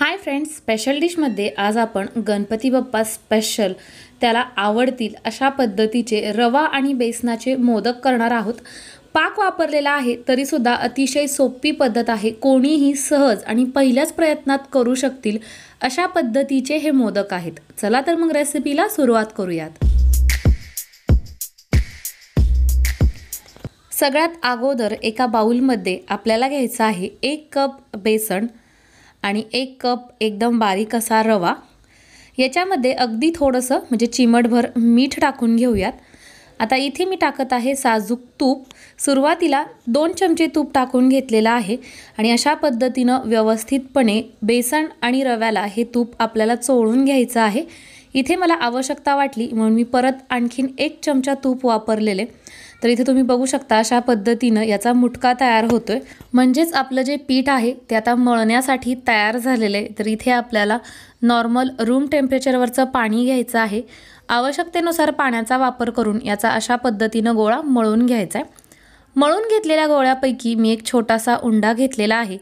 hi friends special डिशमध्ये आज आपण गणपती बाप्पा स्पेशल त्याला आवडतील अशा पद्धतीचे रवा आणि बेसनाचे मोदक करणार आहोत पाक वापरलेला आहे तरीसुद्धा अतिशय सोपी पद्धत आहे कोणीही सहज आणि पहिल्याच प्रयत्नात करू शकतील अशा पद्धतीचे हे मोदक आहेत चला तर मग रेसिपीला सुरुवात करूयात सगळ्यात अगोदर एका बाऊलमध्ये आपल्याला घ्यायचं आहे एक कप बेसन आणि एक कप एकदम बारीक असा रवा याच्यामध्ये अगदी थोडंसं म्हणजे चिमटभर मीठ टाकून घेऊयात आता इथे मी टाकत आहे साजूक तूप सुरुवातीला दोन चमचे तूप टाकून घेतलेलं आहे आणि अशा पद्धतीनं व्यवस्थितपणे बेसन आणि रव्याला हे तूप आपल्याला चोळून घ्यायचं आहे इथे मला आवश्यकता वाटली म्हणून मी परत आणखीन एक चमचा तूप वापरलेले तर इथे तुम्ही बघू शकता अशा पद्धतीनं याचा मुटका तयार होतो आहे म्हणजेच आपलं जे पीठ आहे ते आता मळण्यासाठी तयार झालेलं आहे तर इथे आपल्याला नॉर्मल रूम टेम्परेचरवरचं पाणी घ्यायचं आहे आवश्यकतेनुसार पाण्याचा वापर करून याचा अशा पद्धतीनं गोळा मळून घ्यायचा आहे मळून घेतलेल्या गोळ्यापैकी मी एक छोटासा उंडा घेतलेला आहे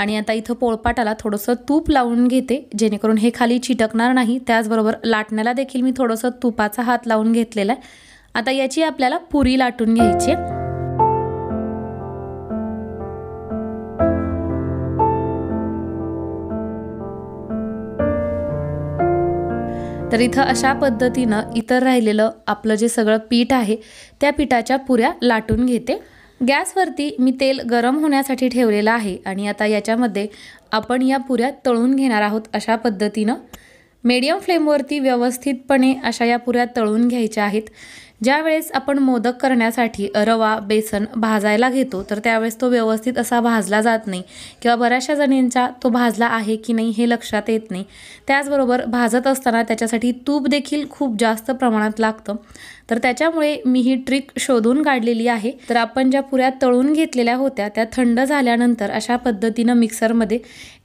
आणि आता इथं पोळपाटाला थोडंसं तूप लावून घेते जेणेकरून हे खाली चिटकणार नाही त्याचबरोबर लाटण्याला देखील मी थोडंसं तुपाचा हात लावून घेतलेला आहे आता याची आपल्याला पुरी लाटून घ्यायची तर इथं अशा पद्धतीनं इतर राहिलेलं आपलं जे सगळं पीठ आहे त्या पिठाच्या पुऱ्या लाटून घेते गॅसवरती मी तेल गरम होण्यासाठी ठेवलेलं आहे आणि आता याच्यामध्ये आपण या पुऱ्या तळून घेणार आहोत अशा पद्धतीनं मीडियम फ्लेमवरती व्यवस्थितपणे अशा या पुऱ्या तळून घ्यायच्या आहेत ज्यावेळेस आपण मोदक करण्यासाठी रवा बेसन भाजायला घेतो तर त्यावेळेस तो व्यवस्थित असा भाजला जात नाही किंवा बऱ्याचशा जणींचा तो भाजला आहे की नाही हे लक्षात येत नाही त्याचबरोबर भाजत असताना त्याच्यासाठी तूप देखील खूप जास्त प्रमाणात लागतं तर त्याच्यामुळे मी ही ट्रिक शोधून काढलेली आहे तर आपण ज्या पुऱ्या तळून घेतलेल्या होत्या त्या थंड झाल्यानंतर अशा पद्धतीनं मिक्सरमध्ये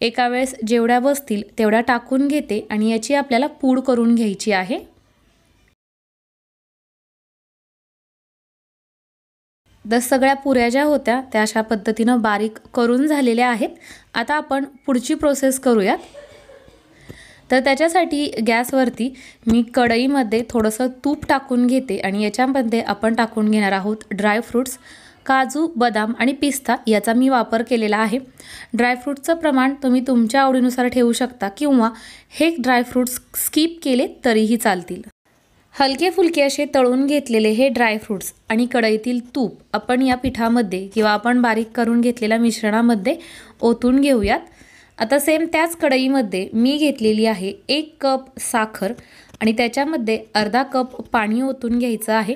एका वेळेस जेवढ्या बसतील तेवढ्या टाकून घेते आणि याची आपल्याला पूड करून घ्यायची आहे तर सगळ्या पुऱ्या ज्या होत्या त्या अशा पद्धतीनं बारीक करून झालेल्या आहेत आता आपण पुढची प्रोसेस करूयात तर त्याच्यासाठी गॅसवरती मी कढईमध्ये थोडंसं तूप टाकून घेते आणि याच्यामध्ये आपण टाकून घेणार आहोत ड्रायफ्रूट्स काजू बदाम आणि पिस्ता याचा मी वापर केलेला आहे ड्रायफ्रूटचं प्रमाण तुम्ही तुमच्या आवडीनुसार ठेवू शकता किंवा हे ड्रायफ्रूट्स स्किप केले तरीही चालतील हलके फुलके असे तळून घेतलेले हे ड्रायफ्रूट्स आणि कढईतील तूप आपण या पिठामध्ये किंवा आपण बारीक करून घेतलेल्या मिश्रणामध्ये ओतून घेऊयात आता सेम त्याच कढईमध्ये मी घेतलेली आहे एक कप साखर आणि त्याच्यामध्ये अर्धा कप पाणी ओतून घ्यायचं आहे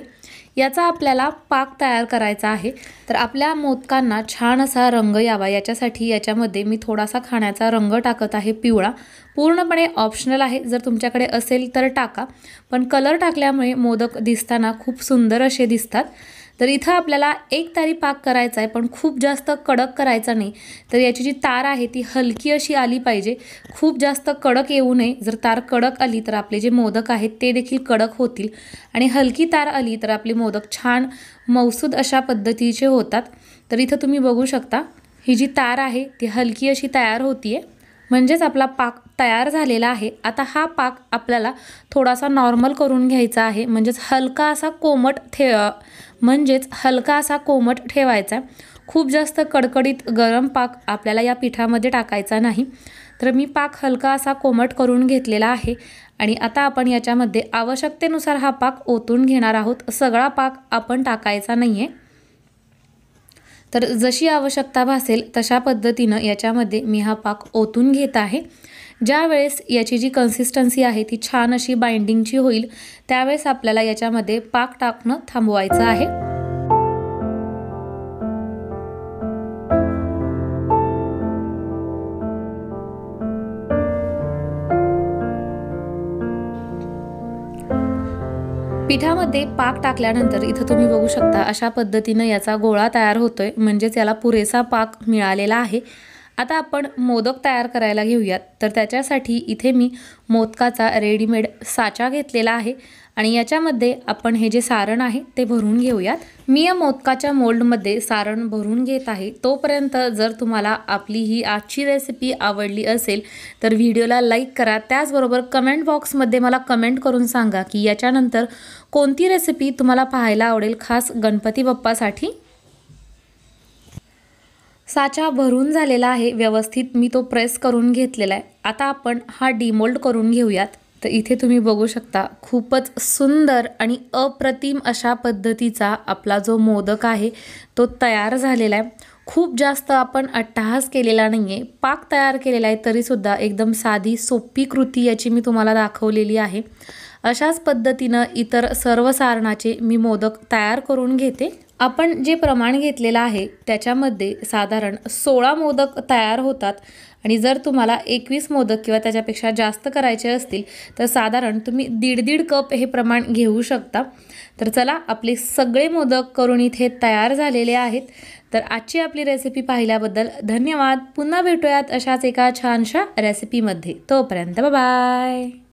याचा आपल्याला पाक तयार करायचा आहे तर आपल्या मोदकांना छान असा रंग यावा याच्यासाठी याच्यामध्ये मी थोडासा खाण्याचा रंग टाकत आहे पिवळा पूर्णपणे ऑप्शनल आहे जर तुमच्याकडे असेल तर टाका पण कलर टाकल्यामुळे मोदक दिसताना खूप सुंदर असे दिसतात तर इथं आपल्याला एक तारी पाक करायचा आहे पण खूप जास्त कडक करायचा नाही तर याची जी तार आहे ती हलकी अशी आली पाहिजे खूप जास्त कडक येऊ नये जर तार कडक आली तर आपले जे मोदक आहेत ते देखील कडक होतील आणि हलकी तार आली तर आपले मोदक छान मौसूद अशा पद्धतीचे होतात तर इथं तुम्ही बघू शकता ही जी तार आहे ती हलकी अशी तयार होती आहे म्हणजेच आपला पाक तयार झालेला आहे आता हा पाक आपल्याला थोडासा नॉर्मल करून घ्यायचा आहे म्हणजेच हलका असा कोमट थे म्हणजेच हलका असा कोमट ठेवायचा खूप जास्त कडकडीत गरम पाक आपल्याला या पिठामध्ये टाकायचा नाही तर मी पाक हलका असा कोमट करून घेतलेला आहे आणि आता आपण याच्यामध्ये आवश्यकतेनुसार हा पाक ओतून घेणार आहोत सगळा पाक आपण टाकायचा नाही आहे तर जशी आवश्यकता भासेल तशा पद्धतीनं याच्यामध्ये मी हा पाक ओतून घेत आहे ज्या वेळेस याची जी कन्सिस्टन्सी आहे ती छान अशी बाइंडिंगची होईल त्यावेळेस आपल्याला याच्यामध्ये पाक टाकणं थांबवायचं आहे पिठामध्ये पाक टाकल्यानंतर इथं तुम्ही बघू शकता अशा पद्धतीनं याचा गोळा तयार होतोय म्हणजेच याला पुरेसा पाक मिळालेला आहे आता आपण मोदक तयार करायला घेऊयात तर त्याच्यासाठी इथे मी मोदकाचा रेडीमेड साचा घेतलेला आहे आणि याच्यामध्ये आपण हे जे सारण आहे ते भरून घेऊयात मी या मोदकाच्या मोल्डमध्ये सारण भरून घेत आहे तोपर्यंत जर तुम्हाला आपली ही आजची रेसिपी आवडली असेल तर व्हिडिओला लाईक करा त्याचबरोबर कमेंट बॉक्समध्ये मला कमेंट करून सांगा की याच्यानंतर कोणती रेसिपी तुम्हाला पाहायला आवडेल खास गणपती बाप्पासाठी साचा भरून झालेला आहे व्यवस्थित मी तो प्रेस करून घेतलेला आहे आता आपण हा डिमोल्ड करून घेऊयात तर इथे तुम्ही बघू शकता खूपच सुंदर आणि अप्रतिम अशा पद्धतीचा आपला जो मोदक आहे तो तयार झालेला आहे खूप जास्त आपण अट्टाहास केलेला नाही आहे पाक तयार केलेला आहे तरीसुद्धा एकदम साधी सोपी कृती याची मी तुम्हाला दाखवलेली आहे अशाच पद्धतीनं इतर सर्व सारणाचे मी मोदक तयार करून घेते आपण जे प्रमाण घेतलेलं आहे त्याच्यामध्ये साधारण सोळा मोदक तयार होतात आणि जर तुम्हाला एकवीस मोदक किंवा त्याच्यापेक्षा जास्त करायचे असतील तर साधारण तुम्ही दीड दीड कप हे प्रमाण घेऊ शकता तर चला आपले सगळे मोदक करून इथे तयार झालेले आहेत तर आजची आपली रेसिपी पाहिल्याबद्दल धन्यवाद पुन्हा भेटूयात अशाच एका छानशा रेसिपीमध्ये तोपर्यंत बाय